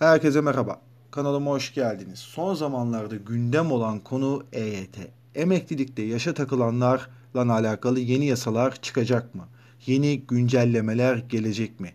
Herkese merhaba. Kanalıma hoş geldiniz. Son zamanlarda gündem olan konu EYT. Emeklilikte yaşa takılanlarla alakalı yeni yasalar çıkacak mı? Yeni güncellemeler gelecek mi?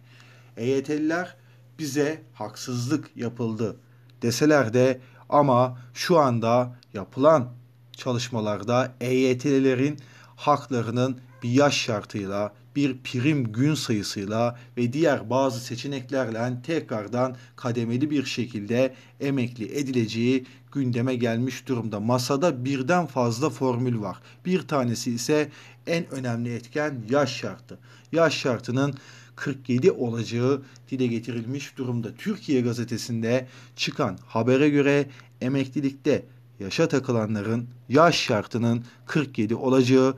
EYT'liler bize haksızlık yapıldı deseler de ama şu anda yapılan çalışmalarda EYT'lilerin haklarının bir yaş şartıyla, bir prim gün sayısıyla ve diğer bazı seçeneklerle tekrardan kademeli bir şekilde emekli edileceği gündeme gelmiş durumda. Masada birden fazla formül var. Bir tanesi ise en önemli etken yaş şartı. Yaş şartının 47 olacağı dile getirilmiş durumda. Türkiye gazetesinde çıkan habere göre emeklilikte yaşa takılanların yaş şartının 47 olacağı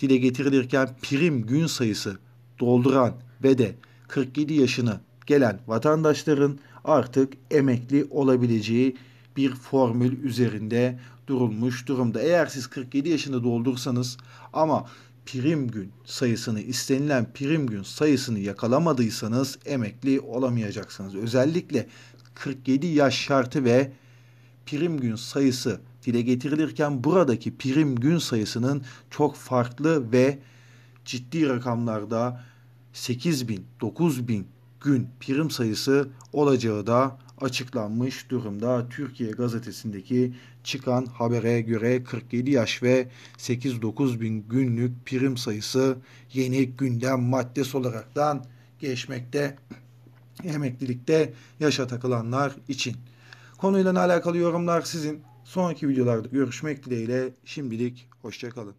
dile getirilirken prim gün sayısı dolduran ve de 47 yaşını gelen vatandaşların artık emekli olabileceği bir formül üzerinde durulmuş durumda. Eğer siz 47 yaşında doldursanız ama prim gün sayısını istenilen prim gün sayısını yakalamadıysanız emekli olamayacaksınız. Özellikle 47 yaş şartı ve prim gün sayısı dile getirilirken buradaki prim gün sayısının çok farklı ve ciddi rakamlarda 8.000-9.000 gün prim sayısı olacağı da açıklanmış durumda. Türkiye gazetesindeki çıkan habere göre 47 yaş ve 8-9 bin günlük prim sayısı yeni gündem maddesi olaraktan geçmekte emeklilikte yaşa takılanlar için. Konuyla alakalı yorumlar sizin. Sonraki videolarda görüşmek dileğiyle şimdilik hoşçakalın.